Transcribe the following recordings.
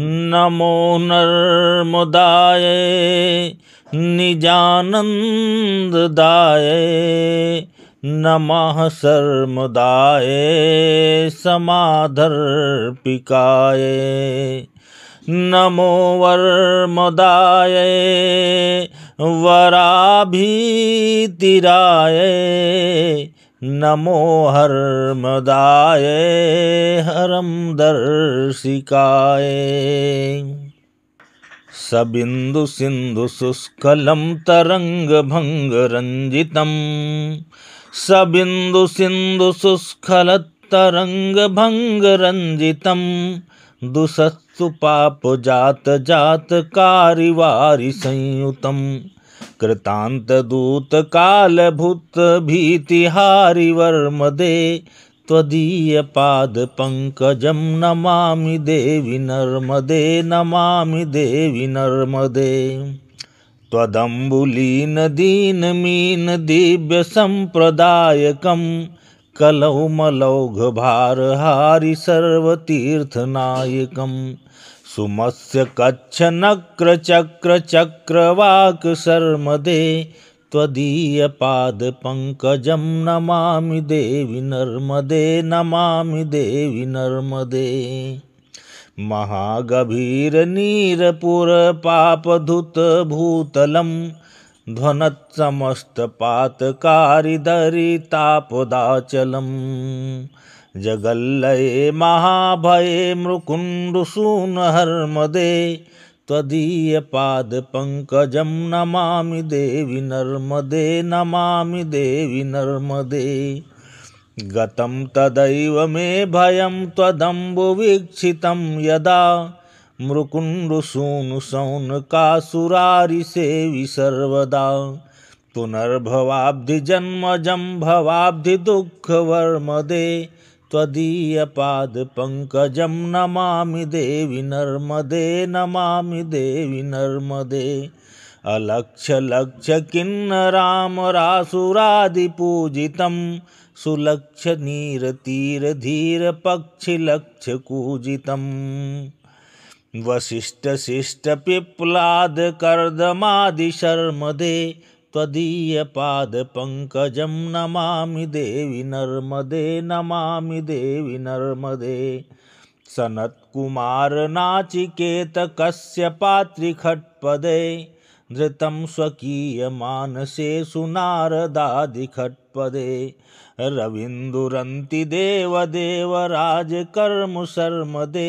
नमो नर्मदाय निजानन्ददाय नमः सर्मदाय समाधर्पिकाय नमो वर्मदाय वराभीतिराय नमो हर्मदाय हरम दर्शिकाय सबिंदु सिंधु तरंग सबिन्दु सिन्धु सुस्खलं तरङ्गभङ्गरञ्जितं सबिन्दु सिन्धु सुस्खलतरङ्गभङ्गरञ्जितं जात पापजातजातकारिवारि संयुतम् कृतान्तदूतकालभूत पाद त्वदीयपादपङ्कजं नमामि देवि नर्मदे नमामि देवि नर्मदे संप्रदायक कलौ मलौघभारहारि सर्वतीर्थनायकम् सुमस्य कच्छनक्रचक्रचक्रवाक्सर्मदे त्वदीयपादपङ्कजं नमामि देवि नर्मदे नमामि देवि नर्मदे महागभीरनीरपुरपापधुतभूतलं ध्वनत्समस्तपातकारिदरितापदाचलम् जगल्लये महाभये मृकुण्डसूनहर्मदे त्वदीयपादपङ्कजं नमामि देवि नर्मदे नमामि देवि नर्मदे गतं तदैव मे भयं त्वदम्बुवीक्षितं यदा मृकुण्डसूनुसौनकासुरारिसेवि सर्वदा पुनर्भवाब्धिजन्मजं भवाब्धिदुःखवर्मदे त्वदीयपादपङ्कजं नमामि देवि नर्मदे नमामि देवि नर्मदे अलक्षलक्षकिन्नरामरासुरादिपूजितं सुलक्षनीरतीरधीरपक्षिलक्षकूजितम् वसिष्ठशिष्टपिप्लादकर्दमादिशर्मदे त्वदीयपादपङ्कजं नमामि देवि नर्मदे नमामि देवि नर्मदे सनत्कुमारनाचिकेतकस्य पात्रिखट्पदे धृतं स्वकीयमानसे सुनारदादिखट्पदे रविन्दुरन्ति शर्मदे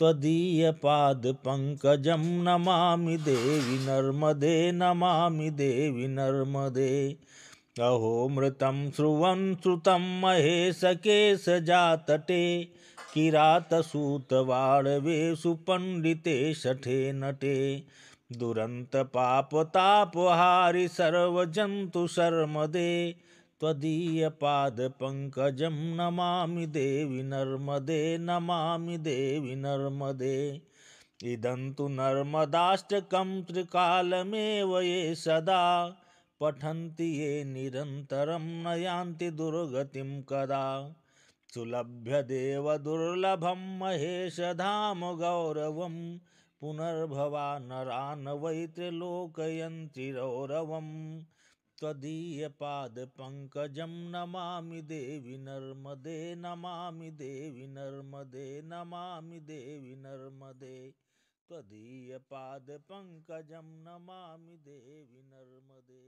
त्वदीयपादपङ्कजं नमामि देवि नर्मदे नमामि देवि नर्मदे अहो मृतं स्रुवं श्रुतं महेशकेशजातटे किरातसूतवाळवे सुपण्डिते शठे नटे दुरन्तपापतापहारि शर्मदे त्वदीयपादपङ्कजं नमामि देवि नर्मदे नमामि देवि नर्मदे इदं तु नर्मदाष्टकं त्रिकालमेव ये सदा पठन्ति ये निरन्तरं नया दुर्गति दुर्गतिं कदा सुलभ्यदेव दुर्लभं धाम गौरवं पुनर्भवा नरान् वै त्रिलोकयन्ति रौरवम् त्वदीयपादपङ्कजं नमामि देवि नर्मदे नमामि देवि नर्मदे नमामि देवि नर्मदे त्वदीयपादपङ्कजं नमामि देवि नर्मदे